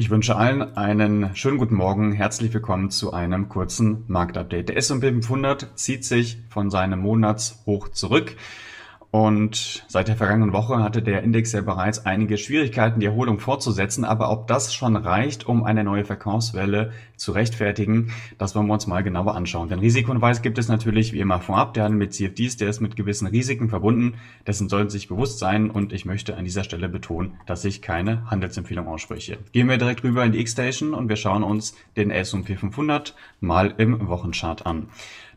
Ich wünsche allen einen schönen guten Morgen. Herzlich willkommen zu einem kurzen Marktupdate. Der S&P 500 zieht sich von seinem Monatshoch zurück. Und seit der vergangenen Woche hatte der Index ja bereits einige Schwierigkeiten, die Erholung fortzusetzen. Aber ob das schon reicht, um eine neue Verkaufswelle zu rechtfertigen, das wollen wir uns mal genauer anschauen. Denn Risikohinweis gibt es natürlich wie immer vorab. Der Handel mit CFDs, der ist mit gewissen Risiken verbunden. Dessen sollen Sie sich bewusst sein. Und ich möchte an dieser Stelle betonen, dass ich keine Handelsempfehlung ausspreche. Gehen wir direkt rüber in die X-Station und wir schauen uns den S&P 500 mal im Wochenchart an.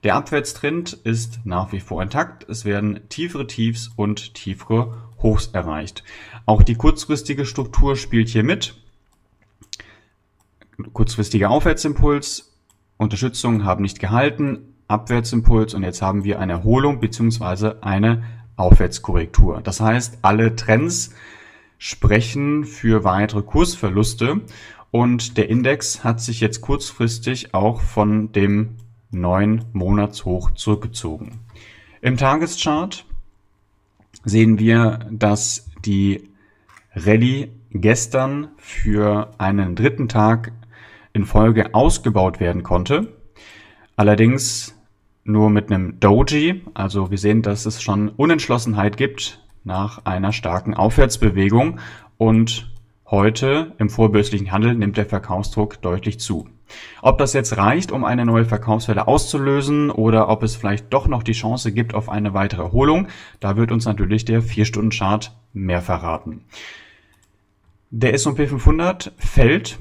Der Abwärtstrend ist nach wie vor intakt. Es werden tiefere Tiefs und tiefere Hochs erreicht. Auch die kurzfristige Struktur spielt hier mit. Kurzfristiger Aufwärtsimpuls, Unterstützung haben nicht gehalten, Abwärtsimpuls und jetzt haben wir eine Erholung bzw. eine Aufwärtskorrektur. Das heißt, alle Trends sprechen für weitere Kursverluste und der Index hat sich jetzt kurzfristig auch von dem neuen Monatshoch zurückgezogen. Im Tageschart sehen wir, dass die Rallye gestern für einen dritten Tag in Folge ausgebaut werden konnte. Allerdings nur mit einem Doji. Also wir sehen, dass es schon Unentschlossenheit gibt nach einer starken Aufwärtsbewegung und heute im vorbörslichen Handel nimmt der Verkaufsdruck deutlich zu. Ob das jetzt reicht, um eine neue Verkaufswelle auszulösen oder ob es vielleicht doch noch die Chance gibt auf eine weitere Erholung, da wird uns natürlich der 4-Stunden-Chart mehr verraten. Der S&P 500 fällt,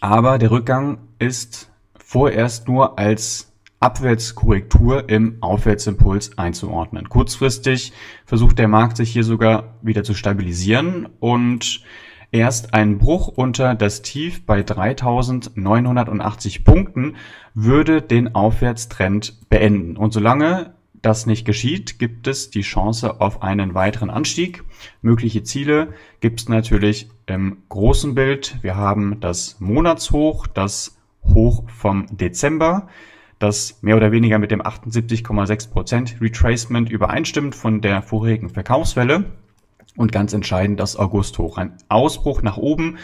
aber der Rückgang ist vorerst nur als Abwärtskorrektur im Aufwärtsimpuls einzuordnen. Kurzfristig versucht der Markt sich hier sogar wieder zu stabilisieren und Erst ein Bruch unter das Tief bei 3980 Punkten würde den Aufwärtstrend beenden. Und solange das nicht geschieht, gibt es die Chance auf einen weiteren Anstieg. Mögliche Ziele gibt es natürlich im großen Bild. Wir haben das Monatshoch, das Hoch vom Dezember, das mehr oder weniger mit dem 78,6% Retracement übereinstimmt von der vorherigen Verkaufswelle und ganz entscheidend das August hoch. Ein Ausbruch nach oben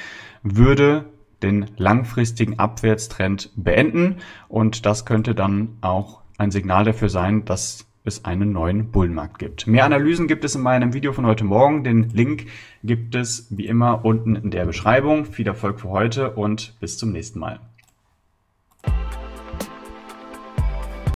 würde den langfristigen Abwärtstrend beenden und das könnte dann auch ein Signal dafür sein, dass es einen neuen Bullenmarkt gibt. Mehr Analysen gibt es in meinem Video von heute Morgen. Den Link gibt es wie immer unten in der Beschreibung. Viel Erfolg für heute und bis zum nächsten Mal.